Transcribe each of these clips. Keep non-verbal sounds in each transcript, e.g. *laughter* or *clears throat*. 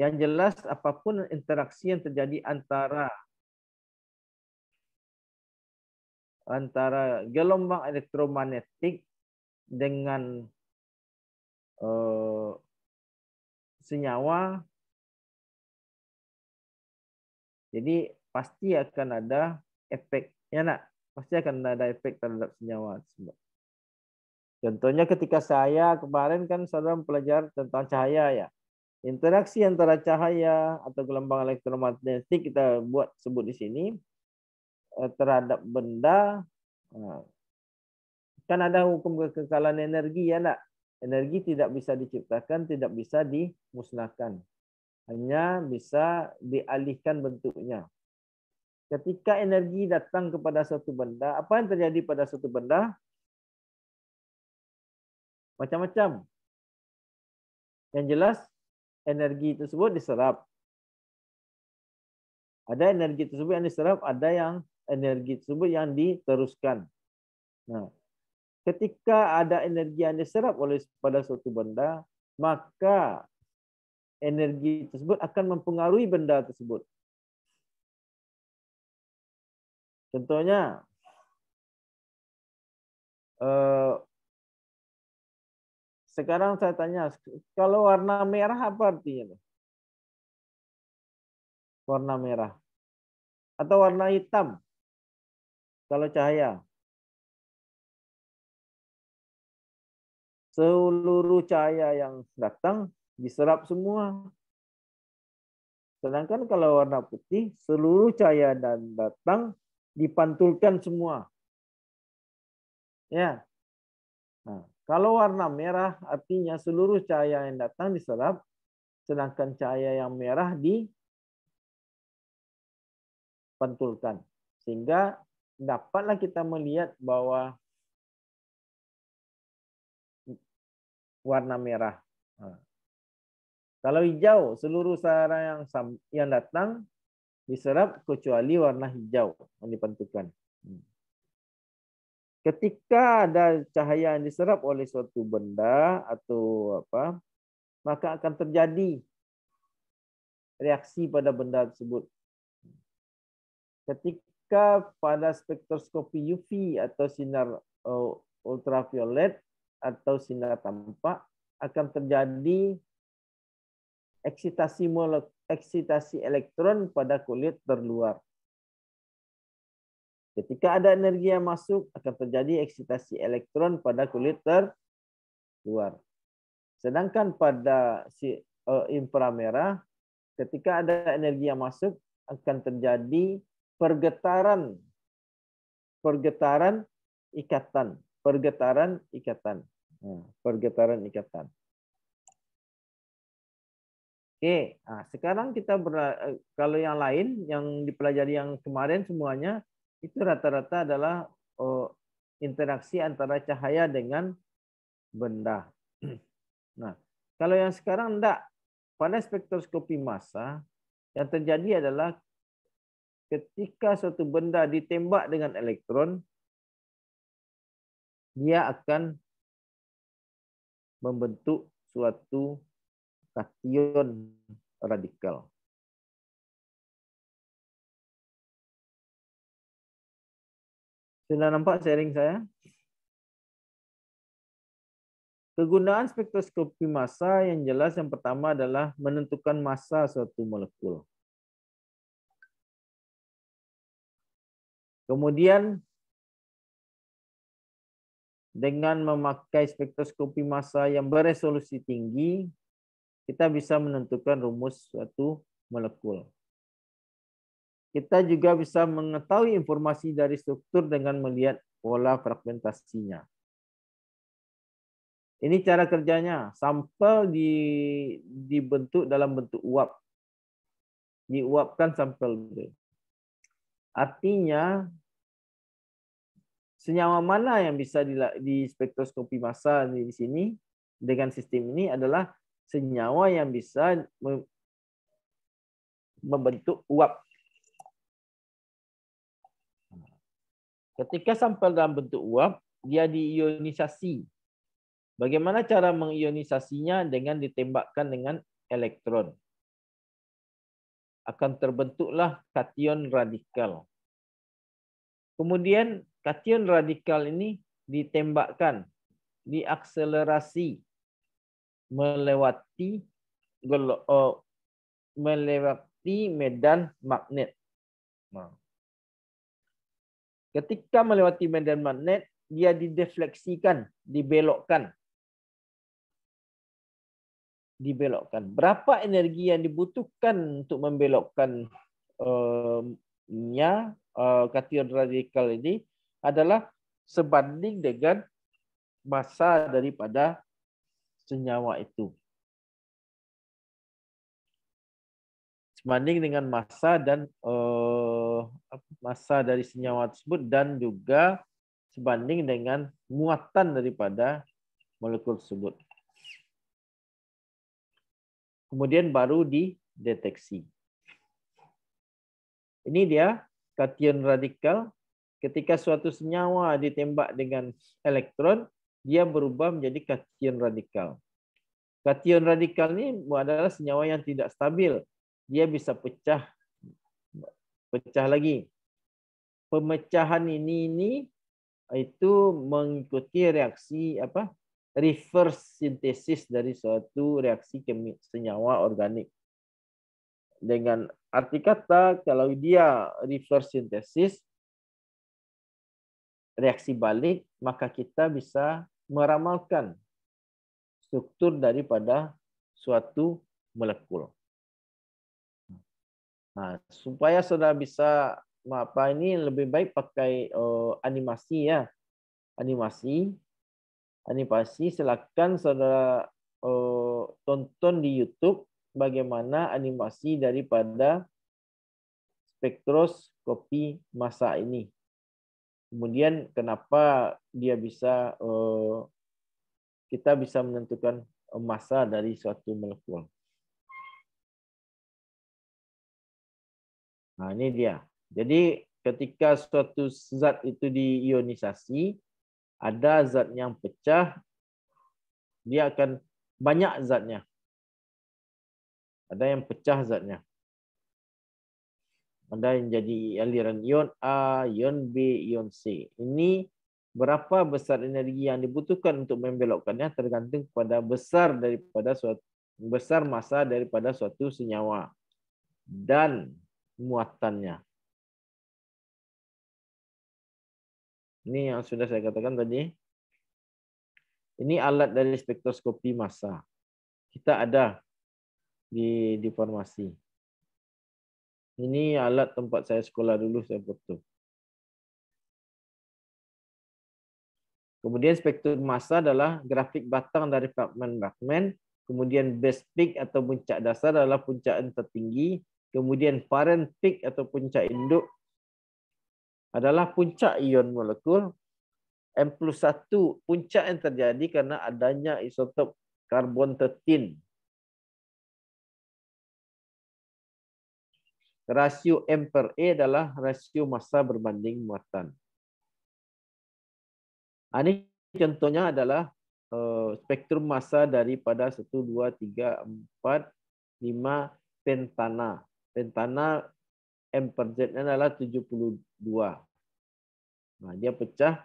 Yang jelas apapun interaksi yang terjadi antara antara gelombang elektromagnetik dengan uh, senyawa jadi pasti akan ada efek ya nak pasti akan ada efek terhadap senyawa tersebut. Contohnya ketika saya kemarin kan saudara pelajar tentang cahaya ya. Interaksi antara cahaya atau gelombang elektromagnetik kita buat sebut di sini eh, terhadap benda eh, kan ada hukum kekekalan energi ya nak energi tidak bisa diciptakan tidak bisa dimusnahkan hanya bisa dialihkan bentuknya ketika energi datang kepada suatu benda, apa yang terjadi pada suatu benda? Macam-macam. Yang jelas, energi tersebut diserap. Ada energi tersebut yang diserap, ada yang energi tersebut yang diteruskan. Nah, ketika ada energi yang diserap oleh pada suatu benda, maka energi tersebut akan mempengaruhi benda tersebut. Contohnya, eh, sekarang saya tanya, kalau warna merah apa artinya? Warna merah. Atau warna hitam? Kalau cahaya. Seluruh cahaya yang datang diserap semua. Sedangkan kalau warna putih, seluruh cahaya dan datang dipantulkan semua. Ya, kalau warna merah artinya seluruh cahaya yang datang diserap, sedangkan cahaya yang merah dipantulkan. Sehingga dapatlah kita melihat bahwa warna merah. Nah. Kalau hijau, seluruh cahaya yang yang datang diserap kecuali warna hijau yang dipantulkan. Hmm ketika ada cahaya yang diserap oleh suatu benda atau apa, maka akan terjadi reaksi pada benda tersebut. Ketika pada spektroskopi UV atau sinar uh, ultraviolet atau sinar tampak akan terjadi eksitasi molek, eksitasi elektron pada kulit terluar. Ketika ada energi yang masuk, akan terjadi eksitasi elektron pada kulit terluar. Sedangkan pada si eh, inframerah, ketika ada energi yang masuk, akan terjadi pergetaran pergetaran ikatan, pergetaran ikatan, nah, pergetaran ikatan. Oke, nah, sekarang kita eh, kalau yang lain yang dipelajari yang kemarin semuanya itu rata-rata adalah oh, interaksi antara cahaya dengan benda. *clears throat* Nah, kalau yang sekarang enggak. Pada spektroskopi massa, yang terjadi adalah ketika suatu benda ditembak dengan elektron, dia akan membentuk suatu kation radikal. Sudah nampak sharing saya? Kegunaan spektroskopi massa yang jelas yang pertama adalah menentukan massa suatu molekul. Kemudian dengan memakai spektroskopi massa yang beresolusi tinggi, kita bisa menentukan rumus suatu molekul. Kita juga bisa mengetahui informasi dari struktur dengan melihat pola fragmentasinya. Ini cara kerjanya. Sampel di, dibentuk dalam bentuk uap. Diuapkan sampel. Artinya, senyawa mana yang bisa di, di spektroskopi massa di sini dengan sistem ini adalah senyawa yang bisa membentuk uap. Ketika sampel dalam bentuk uap, dia diionisasi. Bagaimana cara mengionisasinya dengan ditembakkan dengan elektron? Akan terbentuklah kation radikal. Kemudian kation radikal ini ditembakkan, diakselerasi melewati eh, melewati medan magnet. Nah, Ketika melewati medan magnet, dia didefleksikan, dibelokkan. Dibelokkan. Berapa energi yang dibutuhkan untuk membelokkannya ehm, eh, kation radikal ini adalah sebanding dengan massa daripada senyawa itu. sebanding dengan massa dan uh, massa dari senyawa tersebut dan juga sebanding dengan muatan daripada molekul tersebut. Kemudian baru dideteksi. Ini dia kation radikal. Ketika suatu senyawa ditembak dengan elektron, dia berubah menjadi kation radikal. Kation radikal ini adalah senyawa yang tidak stabil dia bisa pecah pecah lagi. Pemecahan ini ini itu mengikuti reaksi apa? reverse sintesis dari suatu reaksi kimia senyawa organik. Dengan arti kata kalau dia reverse sintesis reaksi balik maka kita bisa meramalkan struktur daripada suatu molekul. Nah, supaya saudara bisa apa ini lebih baik pakai uh, animasi ya. Animasi. Animasi silakan saudara uh, tonton di YouTube bagaimana animasi daripada spektroskopi massa ini. Kemudian kenapa dia bisa uh, kita bisa menentukan massa dari suatu molekul. Nah, ini dia. Jadi ketika suatu zat itu diionisasi, ada zat yang pecah, dia akan banyak zatnya. Ada yang pecah zatnya. Ada yang jadi aliran ion A, ion B, ion C. Ini berapa besar energi yang dibutuhkan untuk membelokkannya tergantung pada besar daripada suatu besar massa daripada suatu senyawa dan muatannya. Ini yang sudah saya katakan tadi. Ini alat dari spektroskopi massa. Kita ada di di farmasi. Ini alat tempat saya sekolah dulu saya foto. Kemudian spektrum massa adalah grafik batang dari fragmen-fragmen. Kemudian base peak atau puncak dasar adalah puncak tertinggi Kemudian peak atau puncak induk adalah puncak ion molekul M plus 1 puncak yang terjadi karena adanya isotop karbon 13. Rasio M per E adalah rasio massa berbanding muatan. Nah, ini contohnya adalah eh, spektrum massa daripada 1, 2, 3, 4, 5 pentana. Pentana M per Z-nya adalah 72. Nah, dia pecah.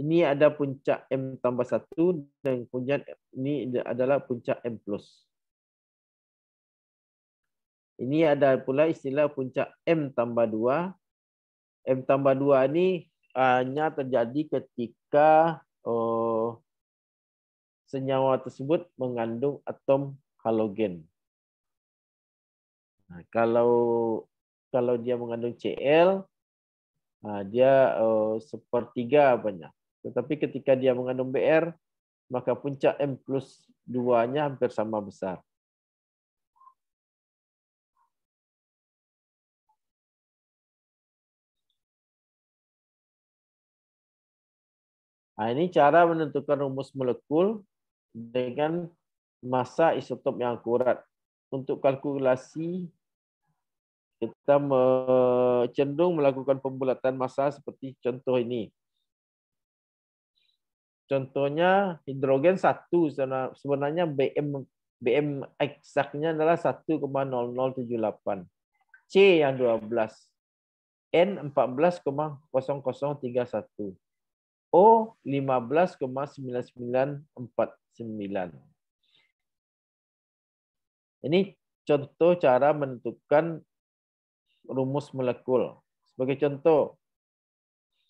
Ini ada puncak M tambah 1 dan puncak ini adalah puncak M plus. Ini ada pula istilah puncak M tambah 2. M tambah 2 ini hanya terjadi ketika oh, senyawa tersebut mengandung atom halogen. Nah, kalau kalau dia mengandung Cl, nah dia eh, sepertiga banyak. Tetapi ketika dia mengandung Br, maka puncak M plus 2-nya hampir sama besar. Nah, ini cara menentukan rumus molekul dengan masa isotop yang akurat. Untuk kalkulasi kita cenderung melakukan pembulatan massa seperti contoh ini. Contohnya hidrogen 1 sebenarnya BM BM eksaknya adalah 1,0078. C yang 12. N 14,0031. O 15,9941. Ini contoh cara menentukan rumus molekul. Sebagai contoh,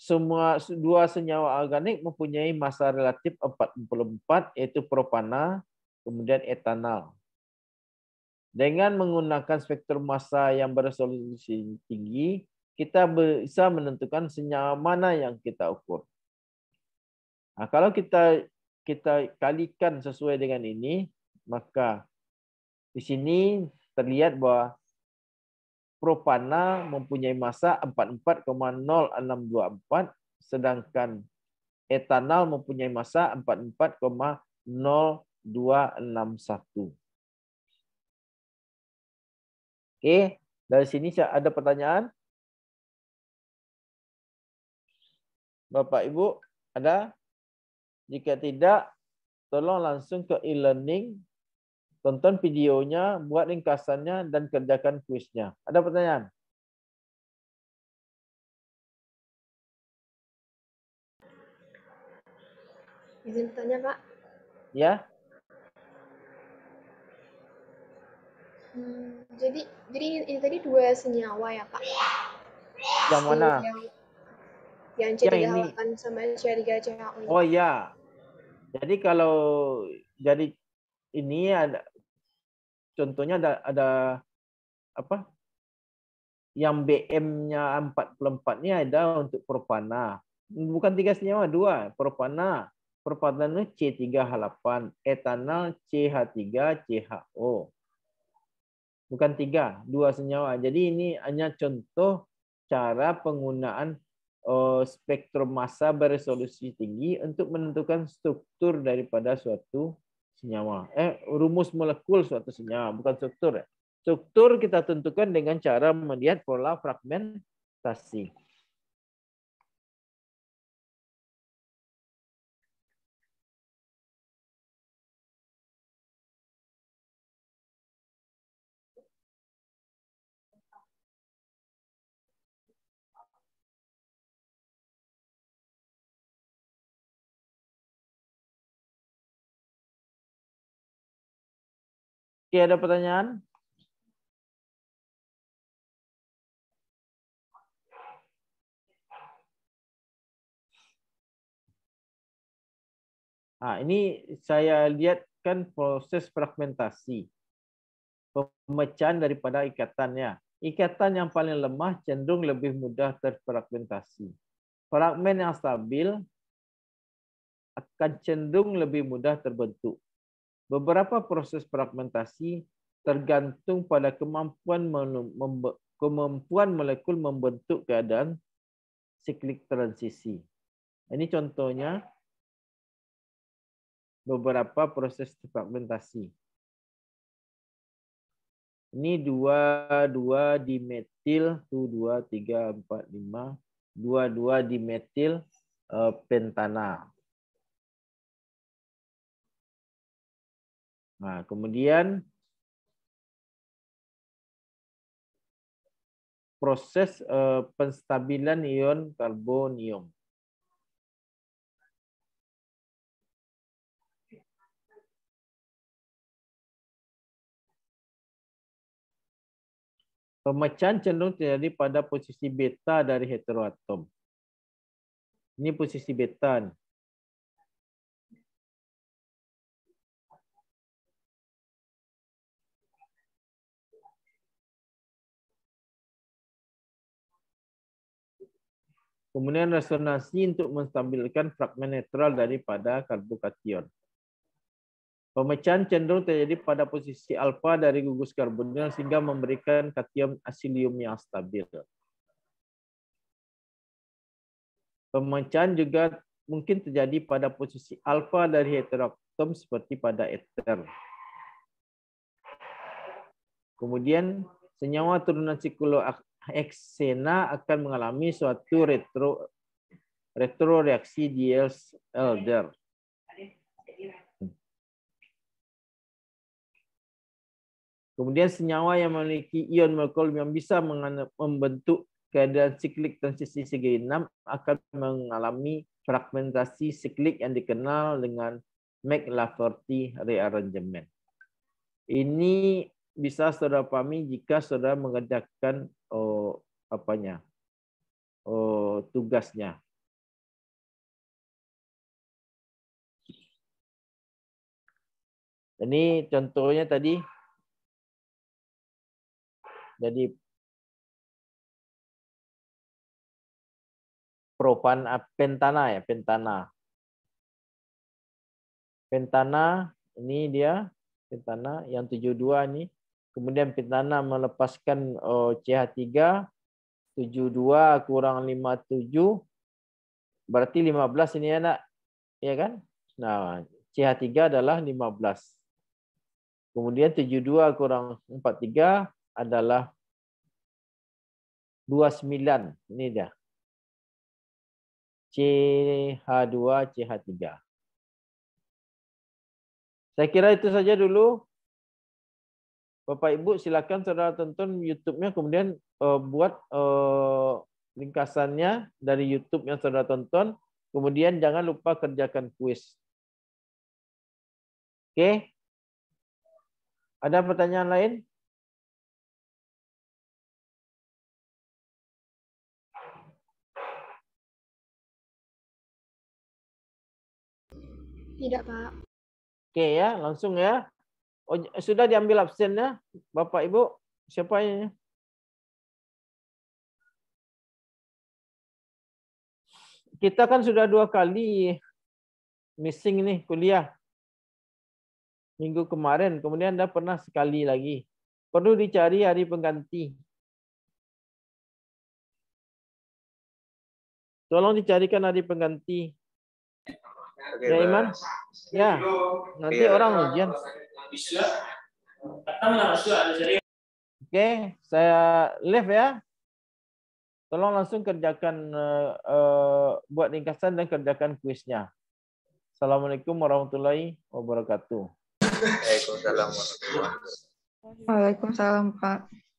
semua dua senyawa organik mempunyai massa relatif 44 yaitu propana kemudian etanol. Dengan menggunakan spektrum massa yang beresolusi tinggi, kita bisa menentukan senyawa mana yang kita ukur. Nah, kalau kita kita kalikan sesuai dengan ini, maka di sini terlihat bahwa propana mempunyai massa 44,0624 sedangkan etanol mempunyai massa 44,0261. Oke, dari sini ada pertanyaan? Bapak Ibu, ada? Jika tidak, tolong langsung ke e-learning, tonton videonya, buat ringkasannya, dan kerjakan kuisnya. Ada pertanyaan? Izin bertanya, Pak. Ya. Hmm, jadi jadi ini tadi dua senyawa ya, Pak? Yang mana? Yang, yang c yang 8 ya, sama C3CHO. Oh ya, jadi kalau jadi ini ada contohnya ada ada apa? Yang BM-nya 44 ini ada untuk propana. Bukan tiga senyawa, dua. Propana. Propana itu C3H8, etanol CH3CHO. Bukan tiga, dua senyawa. Jadi ini hanya contoh cara penggunaan Eh, spektrum massa beresolusi tinggi untuk menentukan struktur daripada suatu senyawa. Eh, rumus molekul suatu senyawa, bukan struktur. Ya. Struktur kita tentukan dengan cara melihat pola fragmentasi. Oke, iya, ada pertanyaan? Nah, ini saya lihat kan proses fragmentasi. Pemecahan daripada ikatannya. Ikatan yang paling lemah cenderung lebih mudah terfragmentasi. Fragmen yang stabil akan cenderung lebih mudah terbentuk. Beberapa proses fragmentasi tergantung pada kemampuan kemampuan molekul membentuk keadaan siklik transisi. Ini contohnya beberapa proses fragmentasi. Ini 2, 2 dimetil, 1, 2, 3, 4, 5, 2, 2 dimetil eh, pentana. Nah, kemudian proses eh, penstabilan ion karbonium. Pemecahan cenderung terjadi pada posisi beta dari heteroatom. Ini posisi beta. Nih. Kemudian resonansi untuk menstabilkan fragmen netral daripada karbokation. Pemecahan cenderung terjadi pada posisi alfa dari gugus karbonil sehingga memberikan kation asilium yang stabil. Pemecahan juga mungkin terjadi pada posisi alfa dari heteroatom seperti pada ether. Kemudian senyawa turunan sikloak eksena akan mengalami suatu retro retroreaksi Diels Elder. Kemudian senyawa yang memiliki ion molekul yang bisa membentuk keadaan siklik transisi CG6 akan mengalami fragmentasi siklik yang dikenal dengan McLaverty rearrangement. Ini bisa saudara pahami jika saudara mengerjakan oh, apanya oh, tugasnya. Ini contohnya tadi. Jadi propan ah, pentana ya, pentana. Pentana ini dia, pentana yang 72 ini Kemudian Pitana melepaskan CH3 72 kurang 57 berarti 15 ini ya nak. Ya kan? Nah, CH3 adalah 15. Kemudian 72 kurang 43 adalah 29. Ini dia. CH2, CH3. Saya kira itu saja dulu Bapak Ibu silakan saudara tonton YouTube-nya kemudian uh, buat uh, ringkasannya dari YouTube yang saudara tonton. Kemudian jangan lupa kerjakan kuis. Oke. Ada pertanyaan lain? Tidak, Pak. Oke ya, langsung ya. Oh, sudah diambil absennya, Bapak Ibu? Siapa ini? Kita kan sudah dua kali missing nih kuliah. Minggu kemarin, kemudian Anda pernah sekali lagi. Perlu dicari hari pengganti. Tolong dicarikan hari pengganti. Oke, ya Iman? Ya, nanti iya. orang ujian. Oke, okay, saya live ya. Tolong langsung kerjakan uh, buat ringkasan dan kerjakan kuisnya. Assalamualaikum warahmatullahi wabarakatuh. Waalaikumsalam warahmatullahi wabarakatuh. Waalaikumsalam Pak.